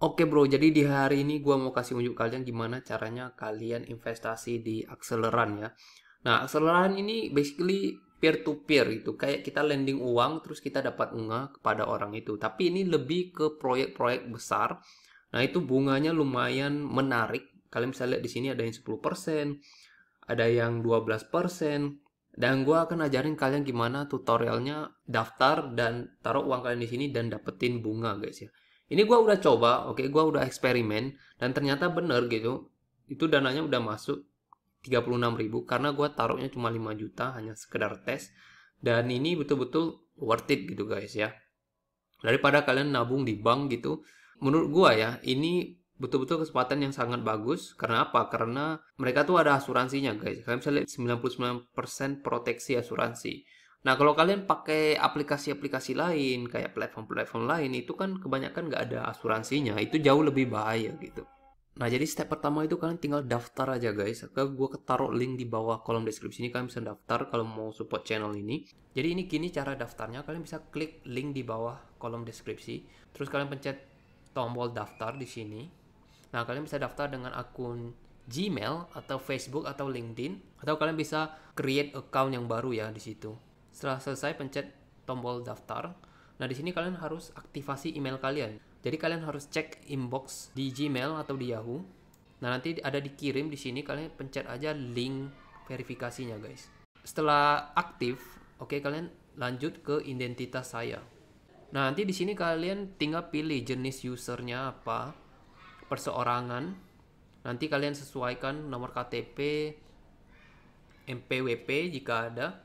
Oke bro, jadi di hari ini gue mau kasih unjuk kalian gimana caranya kalian investasi di akseleran ya. Nah, akseleran ini basically peer to peer itu Kayak kita lending uang terus kita dapat bunga kepada orang itu. Tapi ini lebih ke proyek-proyek besar. Nah, itu bunganya lumayan menarik. Kalian bisa lihat di sini ada yang 10%, ada yang 12%. Dan gue akan ajarin kalian gimana tutorialnya daftar dan taruh uang kalian di sini dan dapetin bunga guys ya ini gue udah coba oke okay? gue udah eksperimen dan ternyata bener gitu itu dananya udah masuk 36 ribu karena gue taruhnya cuma 5 juta hanya sekedar tes dan ini betul-betul worth it gitu guys ya daripada kalian nabung di bank gitu menurut gue ya ini betul-betul kesempatan yang sangat bagus karena apa? karena mereka tuh ada asuransinya guys kalian bisa lihat 99% proteksi asuransi Nah, kalau kalian pakai aplikasi-aplikasi lain, kayak platform-platform lain, itu kan kebanyakan nggak ada asuransinya. Itu jauh lebih bahaya gitu. Nah, jadi step pertama itu kalian tinggal daftar aja guys. Gue ketaruh link di bawah kolom deskripsi ini, kalian bisa daftar kalau mau support channel ini. Jadi ini gini cara daftarnya, kalian bisa klik link di bawah kolom deskripsi. Terus kalian pencet tombol daftar di sini. Nah, kalian bisa daftar dengan akun Gmail atau Facebook atau LinkedIn atau kalian bisa create account yang baru ya di situ. Setelah selesai pencet tombol daftar, nah di sini kalian harus aktivasi email kalian. Jadi kalian harus cek inbox di Gmail atau di Yahoo. Nah nanti ada dikirim di sini kalian pencet aja link verifikasinya guys. Setelah aktif, oke okay, kalian lanjut ke identitas saya. Nah, nanti di sini kalian tinggal pilih jenis usernya apa, perseorangan. Nanti kalian sesuaikan nomor KTP, MPWP jika ada,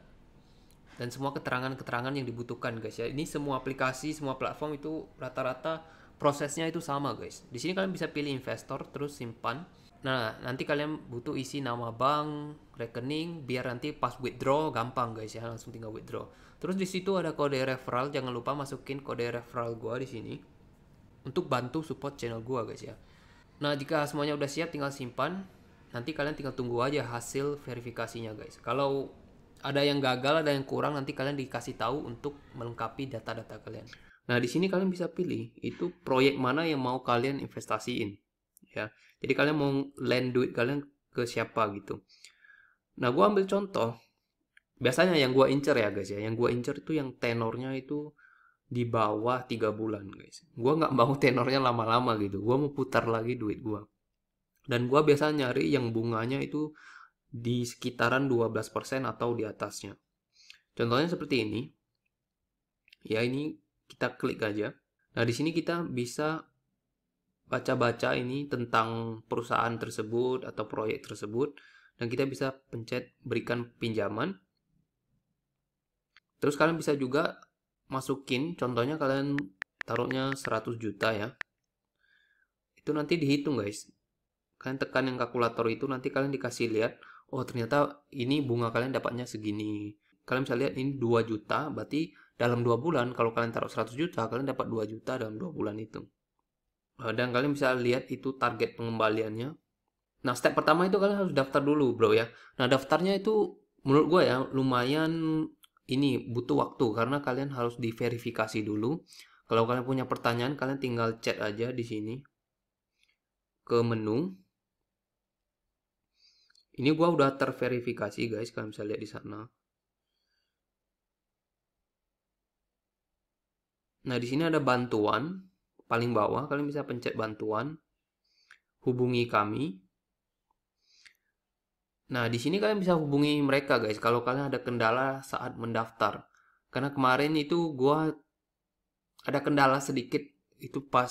dan semua keterangan-keterangan yang dibutuhkan guys ya. Ini semua aplikasi, semua platform itu rata-rata prosesnya itu sama guys. Di sini kalian bisa pilih investor terus simpan. Nah, nanti kalian butuh isi nama bank, rekening biar nanti pas withdraw gampang guys ya, langsung tinggal withdraw. Terus di situ ada kode referral, jangan lupa masukin kode referral gua di sini untuk bantu support channel gua guys ya. Nah, jika semuanya udah siap tinggal simpan. Nanti kalian tinggal tunggu aja hasil verifikasinya guys. Kalau ada yang gagal ada yang kurang nanti kalian dikasih tahu untuk melengkapi data-data kalian nah di sini kalian bisa pilih itu proyek mana yang mau kalian investasiin ya jadi kalian mau lend duit kalian ke siapa gitu nah gue ambil contoh biasanya yang gue incer ya guys ya yang gue incer itu yang tenornya itu di bawah tiga bulan guys gue nggak mau tenornya lama-lama gitu gue mau putar lagi duit gue dan gue biasa nyari yang bunganya itu di sekitaran 12% atau di atasnya. Contohnya seperti ini. Ya, ini kita klik aja. Nah, di sini kita bisa baca-baca ini tentang perusahaan tersebut atau proyek tersebut dan kita bisa pencet berikan pinjaman. Terus kalian bisa juga masukin contohnya kalian taruhnya 100 juta ya. Itu nanti dihitung, guys. Kalian tekan yang kalkulator itu nanti kalian dikasih lihat oh ternyata ini bunga kalian dapatnya segini. Kalian bisa lihat ini 2 juta, berarti dalam 2 bulan kalau kalian taruh 100 juta, kalian dapat 2 juta dalam 2 bulan itu. Eh, dan kalian bisa lihat itu target pengembaliannya. Nah, step pertama itu kalian harus daftar dulu, bro ya. Nah, daftarnya itu menurut gue ya lumayan ini butuh waktu karena kalian harus diverifikasi dulu. Kalau kalian punya pertanyaan, kalian tinggal chat aja di sini ke menu ini gua udah terverifikasi guys kalian bisa lihat di sana. Nah, di sini ada bantuan paling bawah kalian bisa pencet bantuan hubungi kami. Nah, di sini kalian bisa hubungi mereka guys kalau kalian ada kendala saat mendaftar. Karena kemarin itu gua ada kendala sedikit itu pas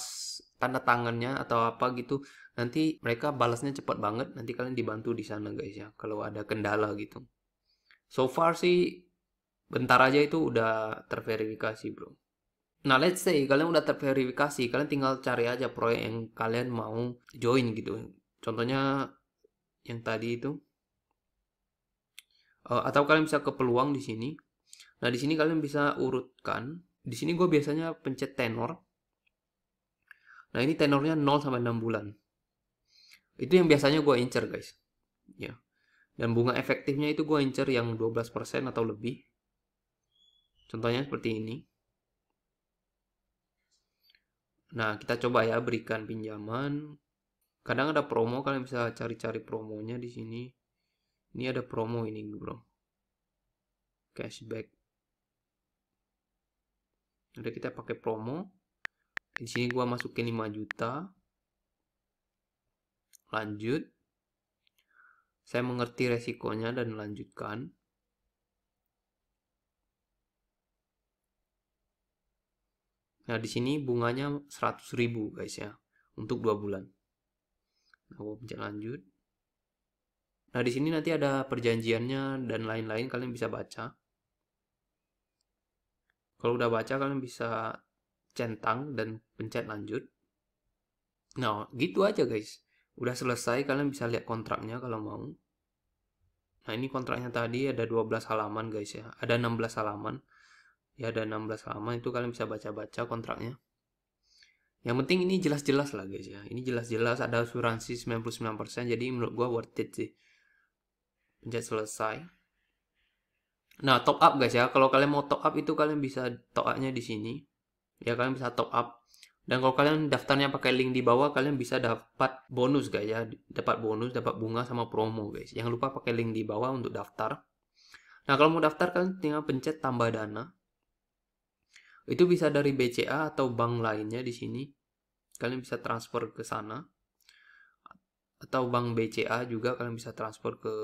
tanda tangannya atau apa gitu nanti mereka balasnya cepat banget nanti kalian dibantu di sana guys ya kalau ada kendala gitu so far sih bentar aja itu udah terverifikasi bro nah let's say kalian udah terverifikasi kalian tinggal cari aja proyek yang kalian mau join gitu contohnya yang tadi itu uh, atau kalian bisa ke peluang di sini nah di sini kalian bisa urutkan di sini gue biasanya pencet tenor Nah ini tenornya 0 sampai 6 bulan. Itu yang biasanya gue incer guys. Ya. Dan bunga efektifnya itu gue incer yang 12% atau lebih. Contohnya seperti ini. Nah, kita coba ya berikan pinjaman. Kadang ada promo, kalian bisa cari-cari promonya di sini. Ini ada promo ini, bro. Cashback. Udah kita pakai promo di sini gua masukin 5 juta lanjut saya mengerti resikonya dan lanjutkan Nah, di sini bunganya 100.000 guys ya, untuk dua bulan. Nah, gua pencet lanjut. Nah, di sini nanti ada perjanjiannya dan lain-lain kalian bisa baca. Kalau udah baca kalian bisa centang dan pencet lanjut. Nah, gitu aja guys. Udah selesai, kalian bisa lihat kontraknya kalau mau. Nah, ini kontraknya tadi ada 12 halaman guys ya. Ada 16 halaman. Ya, ada 16 halaman itu kalian bisa baca-baca kontraknya. Yang penting ini jelas-jelas lah guys ya. Ini jelas-jelas ada asuransi 99% jadi menurut gua worth it sih. Pencet selesai. Nah, top up guys ya. Kalau kalian mau top up itu kalian bisa top up-nya di sini ya kalian bisa top up dan kalau kalian daftarnya pakai link di bawah kalian bisa dapat bonus guys ya dapat bonus dapat bunga sama promo guys jangan lupa pakai link di bawah untuk daftar nah kalau mau daftar kalian tinggal pencet tambah dana itu bisa dari BCA atau bank lainnya di sini kalian bisa transfer ke sana atau bank BCA juga kalian bisa transfer ke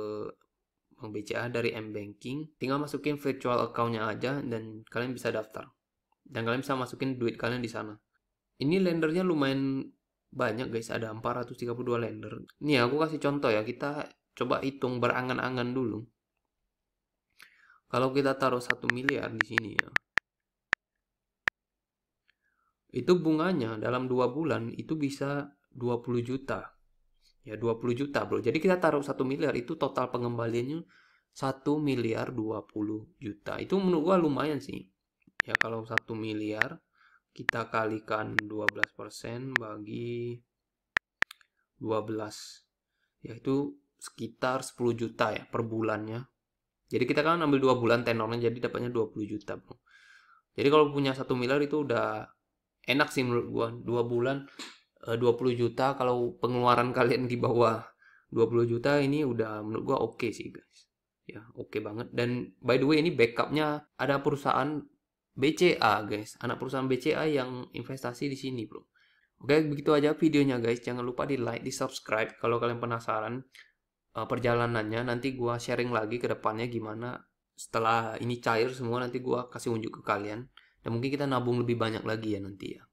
bank BCA dari M Banking tinggal masukin virtual accountnya aja dan kalian bisa daftar dan kalian bisa masukin duit kalian di sana. Ini lendernya lumayan banyak guys, ada 432 lender. Nih aku kasih contoh ya, kita coba hitung berangan-angan dulu. Kalau kita taruh 1 miliar di sini ya. Itu bunganya dalam 2 bulan itu bisa 20 juta. Ya 20 juta bro. Jadi kita taruh 1 miliar itu total pengembaliannya 1 miliar 20 juta. Itu menurut gua lumayan sih ya kalau 1 miliar kita kalikan 12% bagi 12 yaitu sekitar 10 juta ya per bulannya jadi kita kan ambil 2 bulan tenornya jadi dapatnya 20 juta bro jadi kalau punya 1 miliar itu udah enak sih menurut gua 2 bulan 20 eh, juta kalau pengeluaran kalian di bawah 20 juta ini udah menurut gua oke okay sih guys ya oke okay banget dan by the way ini backupnya ada perusahaan BCA guys, anak perusahaan BCA yang investasi di sini bro. Oke, begitu aja videonya guys. Jangan lupa di like, di subscribe kalau kalian penasaran uh, perjalanannya. Nanti gue sharing lagi ke depannya gimana setelah ini cair semua nanti gue kasih unjuk ke kalian. Dan mungkin kita nabung lebih banyak lagi ya nanti ya.